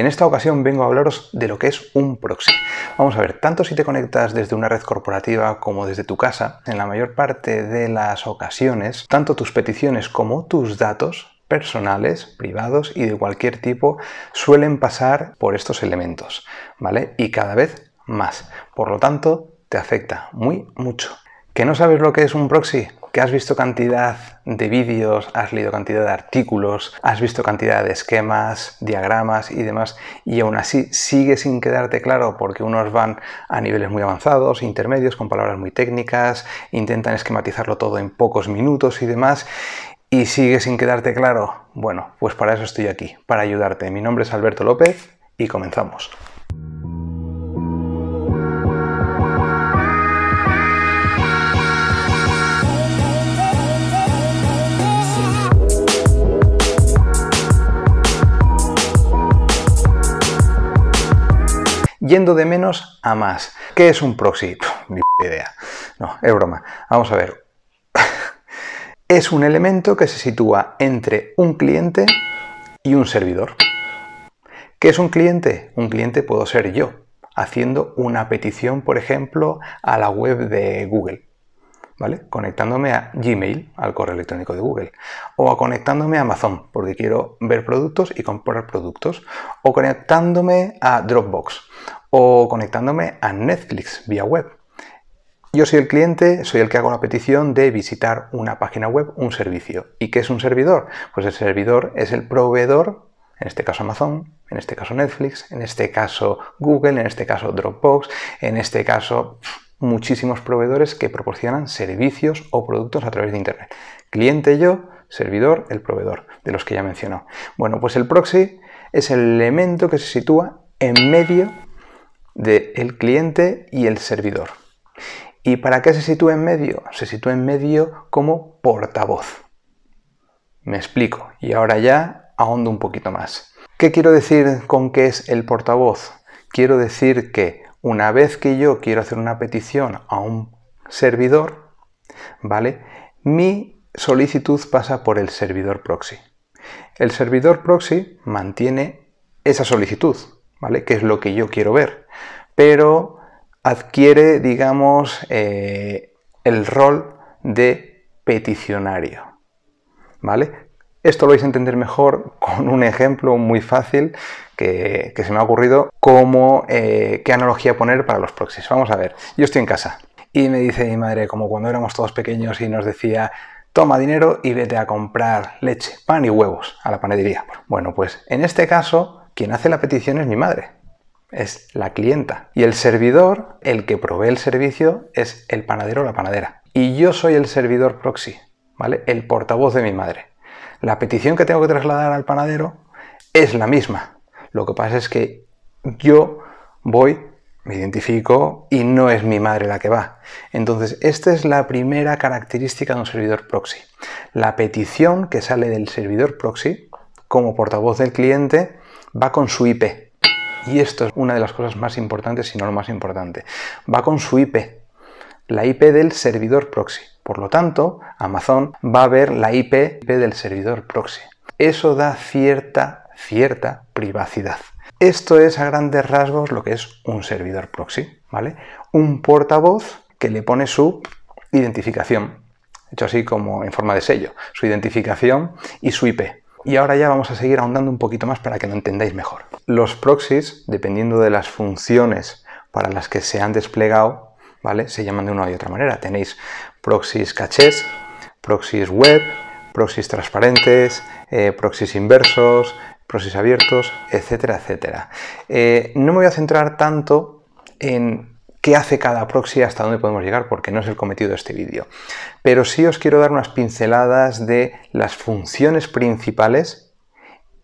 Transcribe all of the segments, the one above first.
En esta ocasión vengo a hablaros de lo que es un proxy. Vamos a ver, tanto si te conectas desde una red corporativa como desde tu casa, en la mayor parte de las ocasiones, tanto tus peticiones como tus datos personales, privados y de cualquier tipo suelen pasar por estos elementos, ¿vale? Y cada vez más. Por lo tanto, te afecta muy mucho. ¿Que no sabes lo que es un proxy? que has visto cantidad de vídeos, has leído cantidad de artículos, has visto cantidad de esquemas, diagramas y demás, y aún así sigue sin quedarte claro porque unos van a niveles muy avanzados, intermedios, con palabras muy técnicas, intentan esquematizarlo todo en pocos minutos y demás, y sigue sin quedarte claro. Bueno, pues para eso estoy aquí, para ayudarte. Mi nombre es Alberto López y comenzamos. yendo de menos a más. ¿Qué es un proxy? idea. No, es broma. Vamos a ver. es un elemento que se sitúa entre un cliente y un servidor. ¿Qué es un cliente? Un cliente puedo ser yo, haciendo una petición, por ejemplo, a la web de Google. ¿Vale? Conectándome a Gmail, al correo electrónico de Google, o conectándome a Amazon, porque quiero ver productos y comprar productos, o conectándome a Dropbox, o conectándome a Netflix vía web. Yo soy el cliente, soy el que hago la petición de visitar una página web, un servicio. ¿Y qué es un servidor? Pues el servidor es el proveedor, en este caso Amazon, en este caso Netflix, en este caso Google, en este caso Dropbox, en este caso muchísimos proveedores que proporcionan servicios o productos a través de Internet. Cliente yo, servidor, el proveedor, de los que ya mencionó. Bueno, pues el proxy es el elemento que se sitúa en medio de el cliente y el servidor. ¿Y para qué se sitúa en medio? Se sitúa en medio como portavoz. Me explico, y ahora ya ahondo un poquito más. ¿Qué quiero decir con qué es el portavoz? Quiero decir que una vez que yo quiero hacer una petición a un servidor, ¿vale? Mi solicitud pasa por el servidor proxy. El servidor proxy mantiene esa solicitud, ¿vale? Que es lo que yo quiero ver. Pero adquiere, digamos, eh, el rol de peticionario, ¿vale? Esto lo vais a entender mejor con un ejemplo muy fácil que, se me ha ocurrido, como eh, qué analogía poner para los proxies. Vamos a ver, yo estoy en casa y me dice mi madre, como cuando éramos todos pequeños y nos decía, toma dinero y vete a comprar leche, pan y huevos a la panadería. Bueno, pues en este caso quien hace la petición es mi madre, es la clienta. Y el servidor, el que provee el servicio, es el panadero o la panadera. Y yo soy el servidor proxy, ¿vale? El portavoz de mi madre. La petición que tengo que trasladar al panadero es la misma. Lo que pasa es que yo voy, me identifico y no es mi madre la que va. Entonces, esta es la primera característica de un servidor proxy. La petición que sale del servidor proxy como portavoz del cliente va con su IP. Y esto es una de las cosas más importantes, si no lo más importante. Va con su IP, la IP del servidor proxy. Por lo tanto, Amazon va a ver la IP del servidor proxy. Eso da cierta, cierta privacidad. Esto es a grandes rasgos lo que es un servidor proxy, ¿vale? Un portavoz que le pone su identificación, hecho así como en forma de sello, su identificación y su IP. Y ahora ya vamos a seguir ahondando un poquito más para que lo entendáis mejor. Los proxies, dependiendo de las funciones para las que se han desplegado, ¿vale? Se llaman de una y otra manera. Tenéis proxies cachés, proxies web, proxies transparentes, eh, proxies inversos, proxies abiertos, etcétera, etcétera. Eh, no me voy a centrar tanto en qué hace cada proxy, hasta dónde podemos llegar, porque no es el cometido de este vídeo. Pero sí os quiero dar unas pinceladas de las funciones principales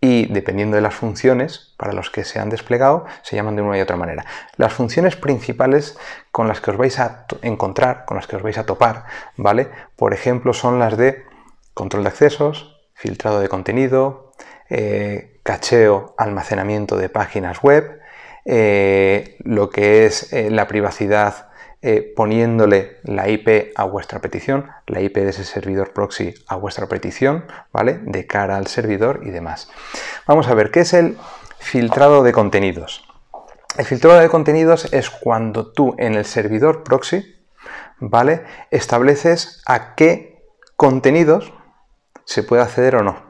y dependiendo de las funciones para los que se han desplegado, se llaman de una y otra manera. Las funciones principales con las que os vais a encontrar, con las que os vais a topar, ¿vale? Por ejemplo, son las de control de accesos, filtrado de contenido, eh, cacheo, almacenamiento de páginas web, eh, lo que es eh, la privacidad eh, poniéndole la IP a vuestra petición, la IP de ese servidor proxy a vuestra petición, ¿vale? De cara al servidor y demás. Vamos a ver, ¿qué es el filtrado de contenidos? El filtrado de contenidos es cuando tú en el servidor proxy, ¿vale? Estableces a qué contenidos se puede acceder o no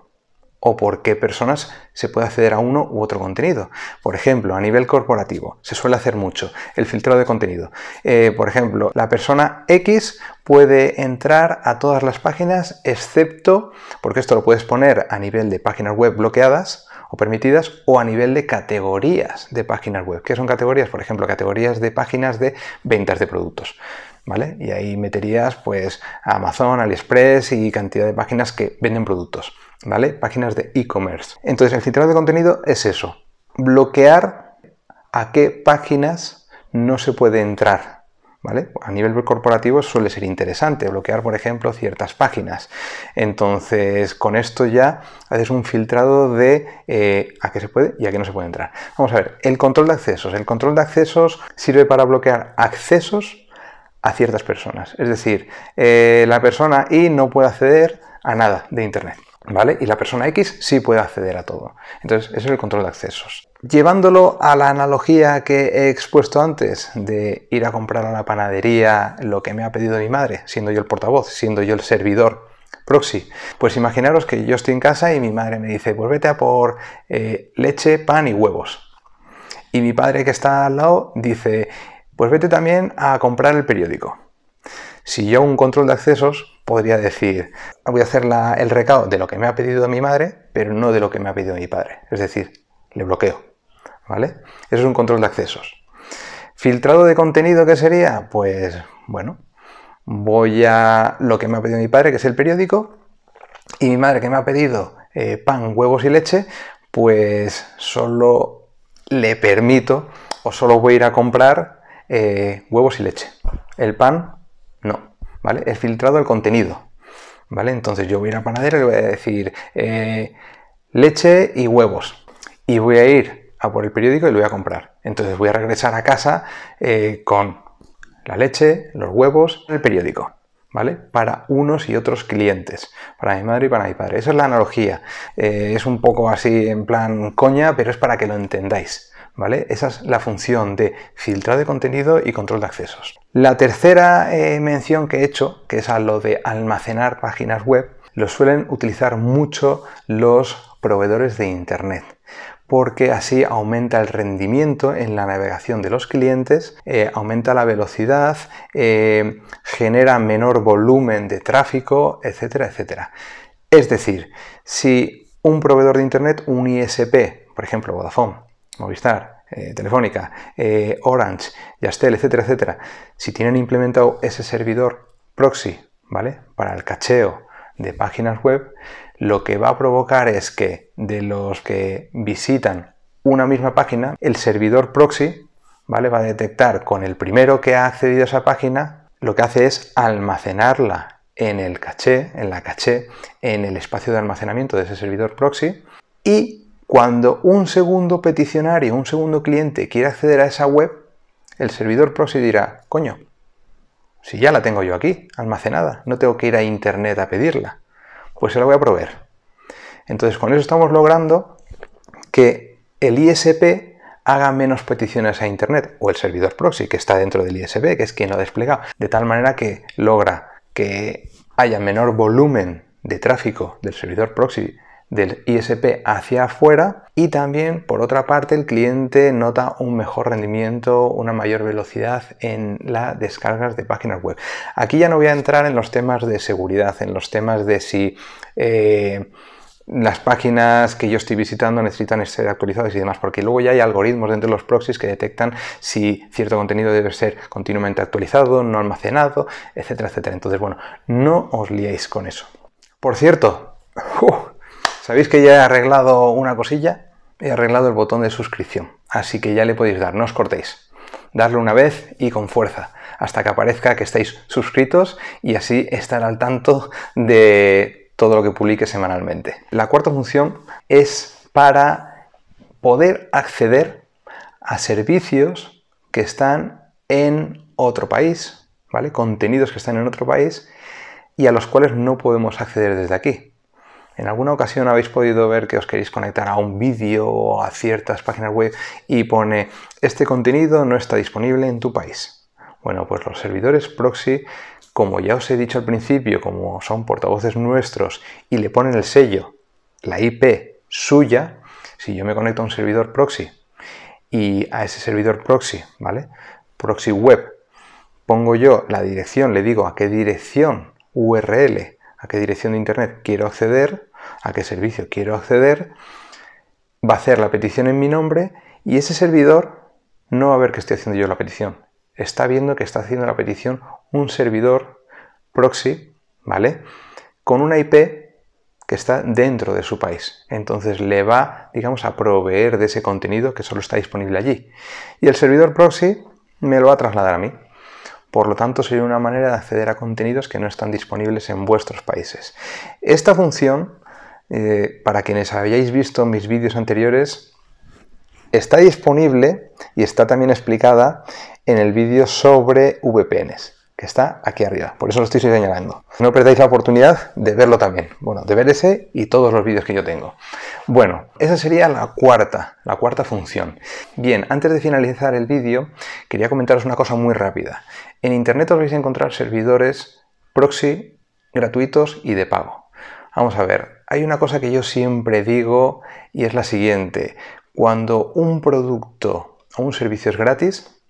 o por qué personas se puede acceder a uno u otro contenido. Por ejemplo, a nivel corporativo, se suele hacer mucho el filtrado de contenido. Eh, por ejemplo, la persona X puede entrar a todas las páginas excepto, porque esto lo puedes poner a nivel de páginas web bloqueadas, o permitidas o a nivel de categorías de páginas web. ¿Qué son categorías? Por ejemplo, categorías de páginas de ventas de productos. Y ahí meterías pues Amazon, AliExpress y cantidad de páginas que venden productos. ¿vale? Páginas de e-commerce. Entonces, el filtrado de contenido es eso, bloquear a qué páginas no se puede entrar. ¿Vale? A nivel corporativo suele ser interesante bloquear, por ejemplo, ciertas páginas. Entonces, con esto ya haces un filtrado de eh, a qué se puede y a qué no se puede entrar. Vamos a ver, el control de accesos. El control de accesos sirve para bloquear accesos a ciertas personas. Es decir, eh, la persona y no puede acceder a nada de Internet. ¿Vale? Y la persona X sí puede acceder a todo. Entonces, ese es el control de accesos. Llevándolo a la analogía que he expuesto antes de ir a comprar a la panadería lo que me ha pedido mi madre, siendo yo el portavoz, siendo yo el servidor proxy. Pues imaginaros que yo estoy en casa y mi madre me dice, pues vete a por eh, leche, pan y huevos. Y mi padre que está al lado dice, pues vete también a comprar el periódico. Si yo un control de accesos, podría decir, voy a hacer el recado de lo que me ha pedido mi madre, pero no de lo que me ha pedido mi padre. Es decir, le bloqueo. ¿Vale? Eso es un control de accesos. Filtrado de contenido, ¿qué sería? Pues, bueno, voy a lo que me ha pedido mi padre, que es el periódico, y mi madre que me ha pedido eh, pan, huevos y leche, pues solo le permito o solo voy a ir a comprar eh, huevos y leche. El pan, no. He filtrado el contenido, ¿vale? Entonces yo voy a ir a panadero y le voy a decir eh, leche y huevos. Y voy a ir a por el periódico y lo voy a comprar. Entonces voy a regresar a casa eh, con la leche, los huevos, el periódico. ¿Vale? Para unos y otros clientes, para mi madre y para mi padre. Esa es la analogía. Eh, es un poco así en plan coña, pero es para que lo entendáis. ¿vale? Esa es la función de filtrar de contenido y control de accesos. La tercera eh, mención que he hecho, que es a lo de almacenar páginas web, lo suelen utilizar mucho los proveedores de Internet porque así aumenta el rendimiento en la navegación de los clientes, eh, aumenta la velocidad, eh, genera menor volumen de tráfico, etcétera, etcétera. Es decir, si un proveedor de Internet, un ISP, por ejemplo Vodafone, Movistar, eh, Telefónica, eh, Orange, Yastel, etcétera, etcétera, si tienen implementado ese servidor proxy, ¿vale? Para el cacheo de páginas web, lo que va a provocar es que de los que visitan una misma página, el servidor proxy, ¿vale? Va a detectar con el primero que ha accedido a esa página, lo que hace es almacenarla en el caché, en la caché, en el espacio de almacenamiento de ese servidor proxy y cuando un segundo peticionario, un segundo cliente quiere acceder a esa web, el servidor proxy dirá, coño, si ya la tengo yo aquí, almacenada, no tengo que ir a Internet a pedirla, pues se la voy a proveer. Entonces con eso estamos logrando que el ISP haga menos peticiones a Internet o el servidor proxy que está dentro del ISP, que es quien lo ha desplegado, de tal manera que logra que haya menor volumen de tráfico del servidor proxy del ISP hacia afuera y también por otra parte el cliente nota un mejor rendimiento, una mayor velocidad en las descargas de páginas web. Aquí ya no voy a entrar en los temas de seguridad, en los temas de si... Eh, las páginas que yo estoy visitando necesitan ser actualizadas y demás, porque luego ya hay algoritmos dentro de los proxies que detectan si cierto contenido debe ser continuamente actualizado, no almacenado, etcétera, etcétera. Entonces, bueno, no os liéis con eso. Por cierto, ¡uh! Sabéis que ya he arreglado una cosilla, he arreglado el botón de suscripción, así que ya le podéis dar, no os cortéis. Darle una vez y con fuerza, hasta que aparezca que estáis suscritos y así estar al tanto de todo lo que publique semanalmente. La cuarta función es para poder acceder a servicios que están en otro país, ¿vale? Contenidos que están en otro país y a los cuales no podemos acceder desde aquí. En alguna ocasión habéis podido ver que os queréis conectar a un vídeo o a ciertas páginas web y pone este contenido no está disponible en tu país. Bueno, pues los servidores proxy, como ya os he dicho al principio, como son portavoces nuestros y le ponen el sello, la IP suya, si yo me conecto a un servidor proxy y a ese servidor proxy, ¿vale? Proxy web, pongo yo la dirección, le digo a qué dirección URL a qué dirección de Internet quiero acceder, a qué servicio quiero acceder, va a hacer la petición en mi nombre y ese servidor no va a ver que estoy haciendo yo la petición. Está viendo que está haciendo la petición un servidor proxy, ¿vale? Con una IP que está dentro de su país. Entonces le va, digamos, a proveer de ese contenido que solo está disponible allí. Y el servidor proxy me lo va a trasladar a mí. Por lo tanto, sería una manera de acceder a contenidos que no están disponibles en vuestros países. Esta función, eh, para quienes hayáis visto mis vídeos anteriores, está disponible y está también explicada en el vídeo sobre VPNs que está aquí arriba. Por eso lo estoy señalando. No perdáis la oportunidad de verlo también. Bueno, de ver ese y todos los vídeos que yo tengo. Bueno, esa sería la cuarta, la cuarta función. Bien, antes de finalizar el vídeo, quería comentaros una cosa muy rápida. En Internet os vais a encontrar servidores proxy gratuitos y de pago. Vamos a ver, hay una cosa que yo siempre digo y es la siguiente. Cuando un producto o un servicio es gratis,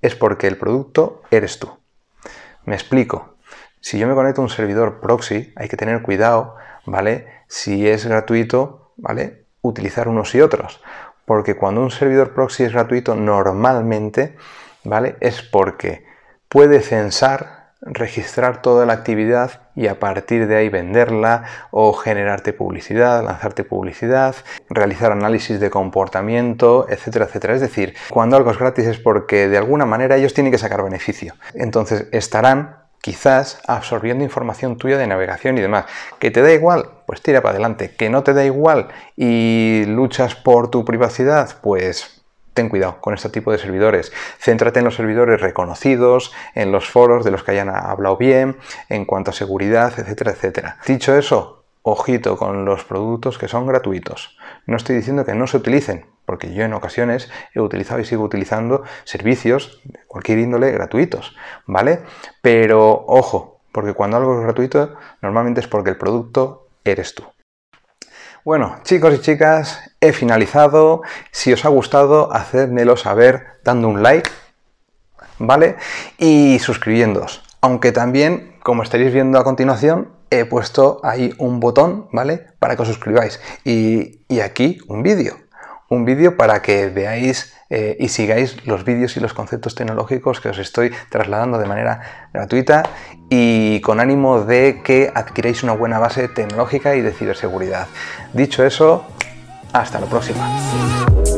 es porque el producto eres tú. Me explico. Si yo me conecto a un servidor proxy, hay que tener cuidado, ¿vale? Si es gratuito, ¿vale? Utilizar unos y otros. Porque cuando un servidor proxy es gratuito, normalmente, ¿vale? Es porque puede censar registrar toda la actividad y a partir de ahí venderla o generarte publicidad, lanzarte publicidad, realizar análisis de comportamiento, etcétera, etcétera. Es decir, cuando algo es gratis es porque de alguna manera ellos tienen que sacar beneficio. Entonces estarán quizás absorbiendo información tuya de navegación y demás. ¿Que te da igual? Pues tira para adelante. ¿Que no te da igual y luchas por tu privacidad? Pues ten cuidado con este tipo de servidores. Céntrate en los servidores reconocidos, en los foros de los que hayan hablado bien, en cuanto a seguridad, etcétera, etcétera. Dicho eso, ojito con los productos que son gratuitos. No estoy diciendo que no se utilicen, porque yo en ocasiones he utilizado y sigo utilizando servicios de cualquier índole gratuitos, ¿vale? Pero ojo, porque cuando algo es gratuito, normalmente es porque el producto eres tú. Bueno, chicos y chicas, he finalizado. Si os ha gustado, hacedmelo saber dando un like, ¿vale? Y suscribiéndoos. Aunque también, como estaréis viendo a continuación, he puesto ahí un botón, ¿vale? Para que os suscribáis. Y, y aquí un vídeo un vídeo para que veáis eh, y sigáis los vídeos y los conceptos tecnológicos que os estoy trasladando de manera gratuita y con ánimo de que adquiráis una buena base tecnológica y de ciberseguridad. Dicho eso, hasta la próxima.